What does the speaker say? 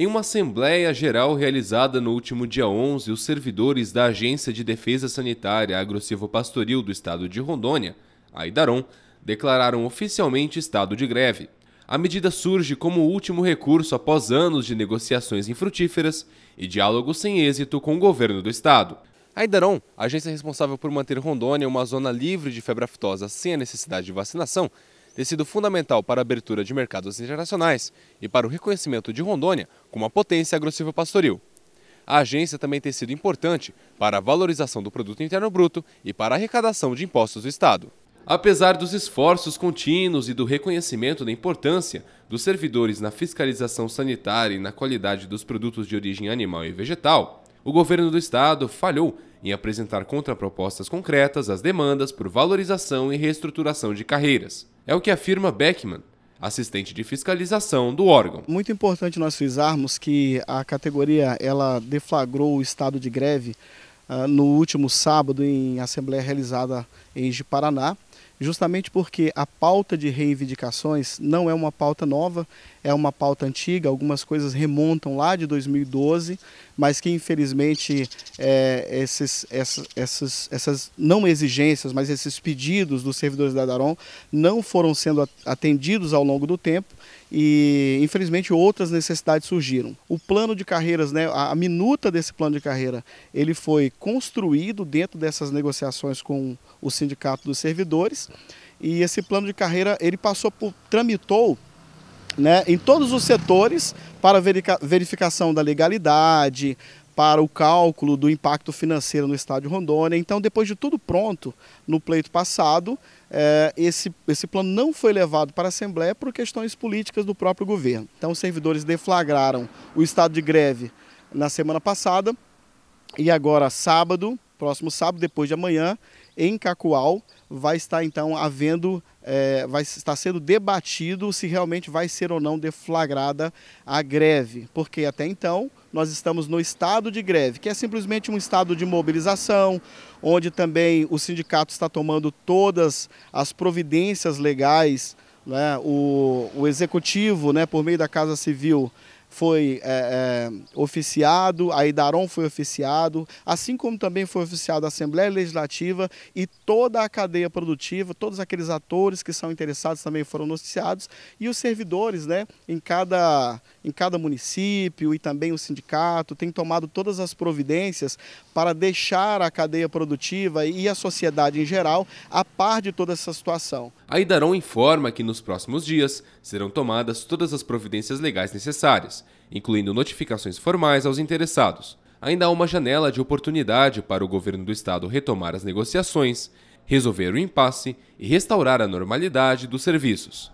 Em uma assembleia geral realizada no último dia 11, os servidores da Agência de Defesa Sanitária Pastoril do Estado de Rondônia, a Idaron, declararam oficialmente estado de greve. A medida surge como último recurso após anos de negociações infrutíferas e diálogos sem êxito com o governo do estado. A Idaron, agência responsável por manter Rondônia uma zona livre de febre aftosa sem a necessidade de vacinação, ter sido fundamental para a abertura de mercados internacionais e para o reconhecimento de Rondônia como uma potência agrossilvopastoril. A agência também tem sido importante para a valorização do produto interno bruto e para a arrecadação de impostos do Estado. Apesar dos esforços contínuos e do reconhecimento da importância dos servidores na fiscalização sanitária e na qualidade dos produtos de origem animal e vegetal, o governo do estado falhou em apresentar contrapropostas concretas às demandas por valorização e reestruturação de carreiras. É o que afirma Beckman, assistente de fiscalização do órgão. Muito importante nós frisarmos que a categoria ela deflagrou o estado de greve uh, no último sábado em assembleia realizada em Paraná, justamente porque a pauta de reivindicações não é uma pauta nova, é uma pauta antiga, algumas coisas remontam lá de 2012, mas que infelizmente é, esses, essas, essas, essas não exigências, mas esses pedidos dos servidores da Daron não foram sendo atendidos ao longo do tempo e infelizmente outras necessidades surgiram. O plano de carreiras, né, a minuta desse plano de carreira, ele foi construído dentro dessas negociações com o sindicato dos servidores e esse plano de carreira ele passou por tramitou né, em todos os setores para verificação da legalidade, para o cálculo do impacto financeiro no estádio Rondônia. Então, depois de tudo pronto no pleito passado, eh, esse, esse plano não foi levado para a Assembleia por questões políticas do próprio governo. Então, os servidores deflagraram o estado de greve na semana passada e agora, sábado, próximo sábado, depois de amanhã, em Cacoal, vai estar então havendo, é, vai estar sendo debatido se realmente vai ser ou não deflagrada a greve, porque até então nós estamos no estado de greve, que é simplesmente um estado de mobilização, onde também o sindicato está tomando todas as providências legais, né? o, o executivo, né, por meio da Casa Civil, foi é, é, oficiado, a Idaron foi oficiado, assim como também foi oficiado a Assembleia Legislativa e toda a cadeia produtiva, todos aqueles atores que são interessados também foram noticiados e os servidores né, em, cada, em cada município e também o sindicato têm tomado todas as providências para deixar a cadeia produtiva e a sociedade em geral a par de toda essa situação. A Idaron informa que nos próximos dias serão tomadas todas as providências legais necessárias incluindo notificações formais aos interessados. Ainda há uma janela de oportunidade para o governo do estado retomar as negociações, resolver o impasse e restaurar a normalidade dos serviços.